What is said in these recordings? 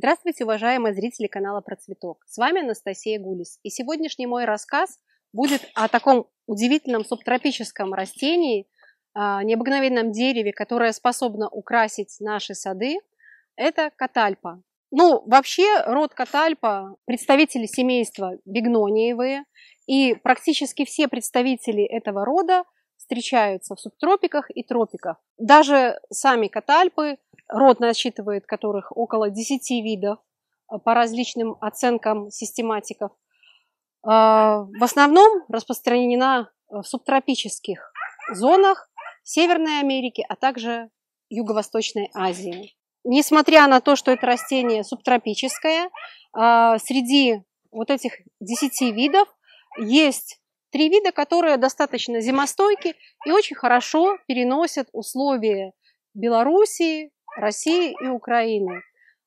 Здравствуйте, уважаемые зрители канала Про Цветок. С вами Анастасия Гулис. И сегодняшний мой рассказ будет о таком удивительном субтропическом растении, а, необыкновенном дереве, которое способно украсить наши сады. Это катальпа. Ну, вообще, род катальпа – представители семейства бигнониевые, и практически все представители этого рода встречаются в субтропиках и тропиках. Даже сами катальпы – Род насчитывает которых около 10 видов э, по различным оценкам систематиков. Э, в основном распространена э, в субтропических зонах Северной Америки, а также Юго-Восточной Азии. Несмотря на то, что это растение субтропическое, среди вот этих 10 видов есть три вида, которые достаточно зимостойки и очень хорошо переносят условия Белоруссии, России и Украины.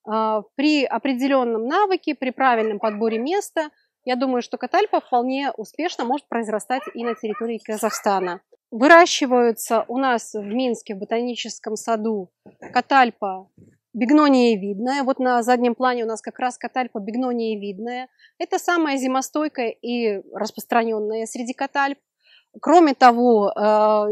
А, при определенном навыке, при правильном подборе места, я думаю, что катальпа вполне успешно может произрастать и на территории Казахстана. Выращиваются у нас в Минске в ботаническом саду катальпа бигнониевидная. Вот на заднем плане у нас как раз катальпа бигнониевидная. Это самая зимостойкая и распространенная среди катальп. Кроме того, а,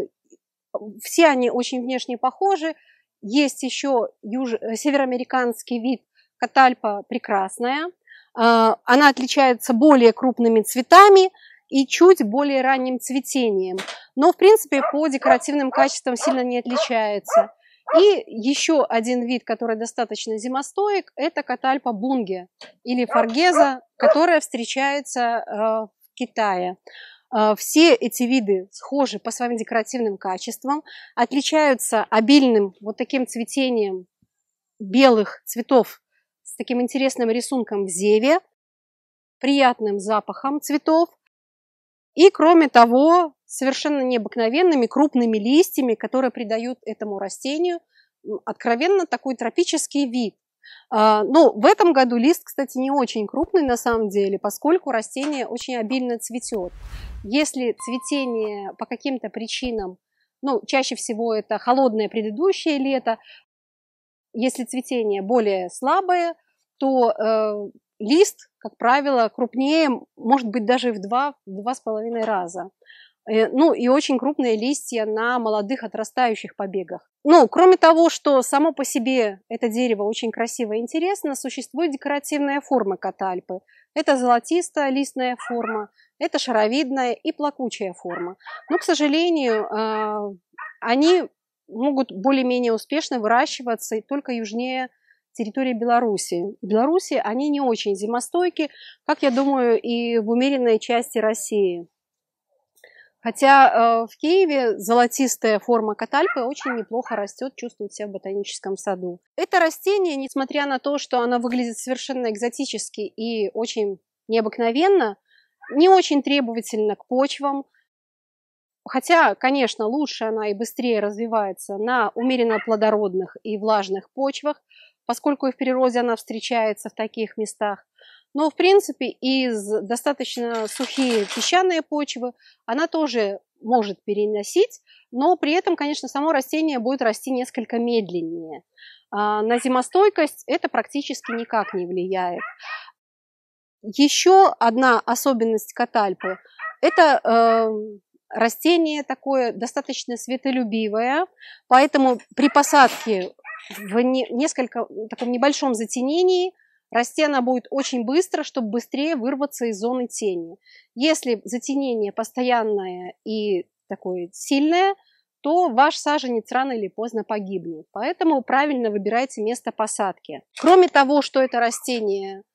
все они очень внешне похожи, есть еще юж... Э, североамериканский вид катальпа прекрасная. А, она отличается более крупными цветами и чуть более ранним цветением, но, в принципе, по декоративным качествам сильно не отличается. И еще один вид, который достаточно зимостоек, это катальпа бунге или фаргеза, которая встречается э, в Китае. А, все эти виды схожи по своим декоративным качествам, отличаются обильным вот таким цветением белых цветов с таким интересным рисунком в зеве, приятным запахом цветов и, кроме того, совершенно необыкновенными крупными листьями, которые придают этому растению откровенно такой тропический вид. А, Но ну, в этом году лист, кстати, не очень крупный на самом деле, поскольку растение очень обильно цветет. Если цветение по каким-то причинам, ну, чаще всего это холодное предыдущее лето, если цветение более слабое, то э, лист, как правило, крупнее, может быть, даже в два, два с половиной раза. Э, ну и очень крупные листья на молодых отрастающих побегах. Ну, кроме того, что само по себе это дерево очень красиво и интересно, существует декоративная форма катальпы. Это золотистая листная форма, это шаровидная и плакучая форма. Но, к сожалению, а, они могут более-менее успешно выращиваться только южнее территории Беларуси. В Беларуси они не очень зимостойки, как я думаю, и в умеренной части России. Хотя а, в Киеве золотистая форма катальпы очень неплохо растет, чувствует себя в ботаническом саду. Это растение, несмотря на то, что оно выглядит совершенно экзотически и очень необыкновенно, не очень требовательна к почвам, хотя, конечно, лучше она и быстрее развивается на умеренно плодородных и влажных почвах, поскольку и в природе она встречается в таких местах. Но, в принципе, из достаточно сухие песчаные почвы она тоже может переносить, но при этом, конечно, само растение будет расти несколько медленнее. А, на зимостойкость это практически никак не влияет. Еще одна особенность катальпы – это э, растение такое достаточно светолюбивое, поэтому при посадке в не, несколько в таком небольшом затенении растение будет очень быстро, чтобы быстрее вырваться из зоны тени. Если затенение постоянное и такое сильное, то ваш саженец рано или поздно погибнет. Поэтому правильно выбирайте место посадки. Кроме того, что это растение –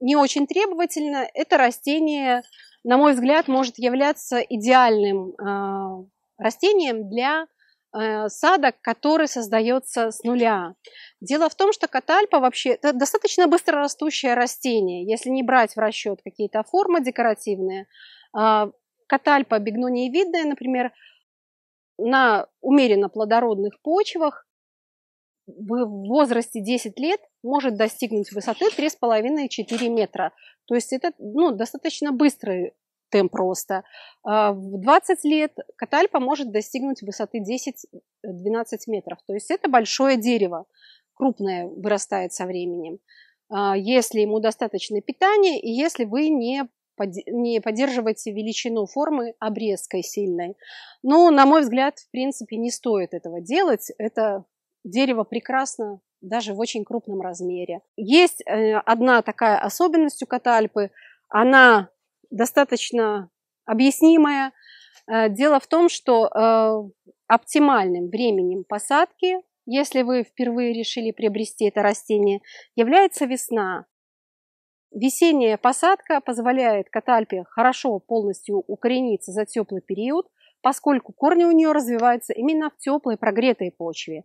не очень требовательно. Это растение, на мой взгляд, может являться идеальным а, растением для э, сада, который создается с нуля. Дело в том, что катальпа вообще это достаточно быстро растущее растение, если не брать в расчет какие-то формы декоративные. Э, катальпа бигнониевидная, например, на умеренно плодородных почвах в возрасте 10 лет может достигнуть высоты 3,5-4 метра. То есть это ну, достаточно быстрый темп роста. А в 20 лет катальпа может достигнуть высоты 10-12 метров. То есть это большое дерево, крупное вырастает со временем, а если ему достаточно питания и если вы не не поддерживайте величину формы обрезкой сильной. Но, ну, на мой взгляд, в принципе, не стоит этого делать. Это дерево прекрасно даже в очень крупном размере. Есть э, одна такая особенность у катальпы, она достаточно объяснимая. Э, дело в том, что э, оптимальным временем посадки, если вы впервые решили приобрести это растение, является весна. Весенняя посадка позволяет катальпе хорошо полностью укорениться за теплый период, поскольку корни у нее развиваются именно в теплой прогретой почве.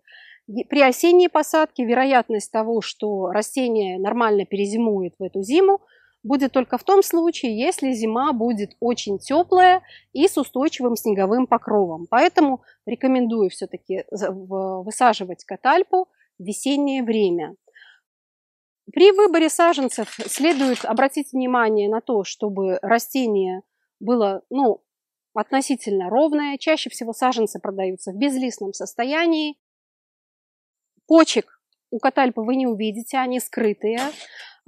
При осенней посадке вероятность того, что растение нормально перезимует в эту зиму, будет только в том случае, если зима будет очень теплая и с устойчивым снеговым покровом. Поэтому рекомендую все-таки высаживать катальпу в весеннее время. При выборе саженцев следует обратить внимание на то, чтобы растение было ну, относительно ровное. Чаще всего саженцы продаются в безлистном состоянии. Почек у катальпы вы не увидите, они скрытые.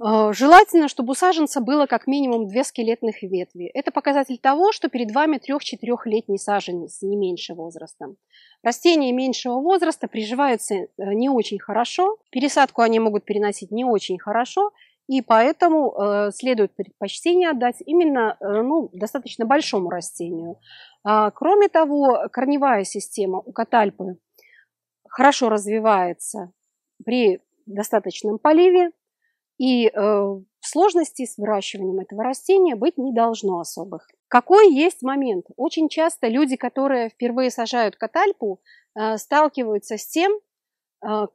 Э, желательно, чтобы у саженца было как минимум две скелетных ветви. Это показатель того, что перед вами 3-4-летний саженец, не меньше возраста. Растения меньшего возраста приживаются э, не очень хорошо, пересадку они могут переносить не очень хорошо, и поэтому э, следует предпочтение отдать именно ну, достаточно большому растению. А, кроме того, корневая система у катальпы хорошо развивается при достаточном поливе, и э, сложностей с выращиванием этого растения быть не должно особых. Какой есть момент? Очень часто люди, которые впервые сажают катальпу, э, сталкиваются с тем, э,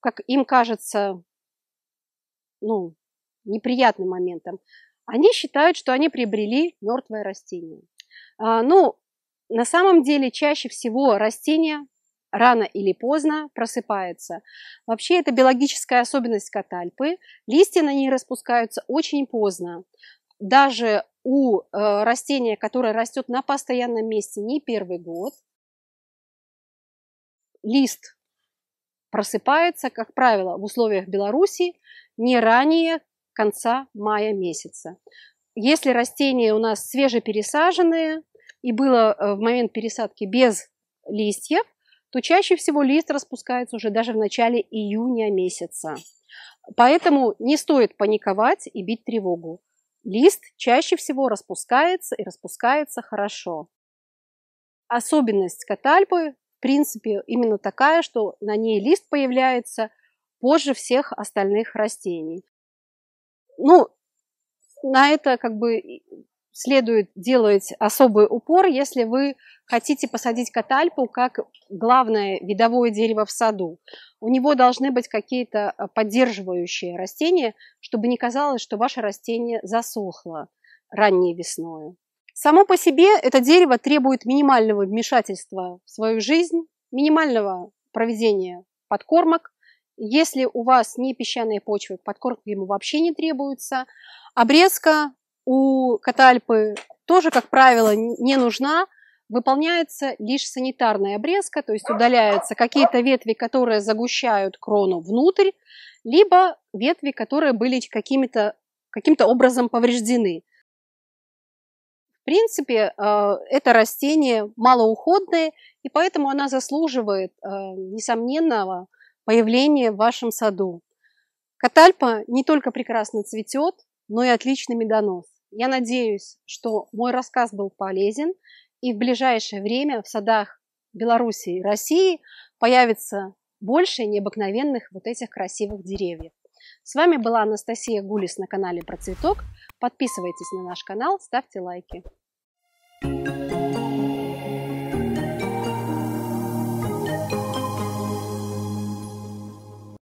как им кажется, ну, неприятным моментом. Они считают, что они приобрели мертвое растение. Э, ну, на самом деле чаще всего растения рано или поздно просыпается. Вообще это биологическая особенность катальпы. Листья на ней распускаются очень поздно. Даже у э, растения, которое растет на постоянном месте не первый год, лист просыпается, как правило, в условиях Беларуси не ранее конца мая месяца. Если растения у нас свежепересаженные и было э, в момент пересадки без листьев, то чаще всего лист распускается уже даже в начале июня месяца. Поэтому не стоит паниковать и бить тревогу. Лист чаще всего распускается и распускается хорошо. Особенность катальпы, в принципе, именно такая, что на ней лист появляется позже всех остальных растений. Ну, на это как бы следует делать особый упор, если вы хотите посадить катальпу как главное видовое дерево в саду. У него должны быть какие-то э, поддерживающие растения, чтобы не казалось, что ваше растение засохло ранней весной. Само по себе это дерево требует минимального вмешательства в свою жизнь, минимального проведения подкормок. Если у вас не песчаные почвы, подкормки ему вообще не требуются. Обрезка у катальпы тоже, как правило, не нужна. Выполняется лишь санитарная обрезка, то есть удаляются какие-то ветви, которые загущают крону внутрь, либо ветви, которые были каким-то каким то образом повреждены. В принципе, э, это растение малоуходное, и поэтому она заслуживает э, несомненного появления в вашем саду. Катальпа не только прекрасно цветет, но и отличный медонос. Я надеюсь, что мой рассказ был полезен, и в ближайшее время в садах Белоруссии и России появится больше необыкновенных вот этих красивых деревьев. С вами была Анастасия Гулис на канале Про Цветок. Подписывайтесь на наш канал, ставьте лайки.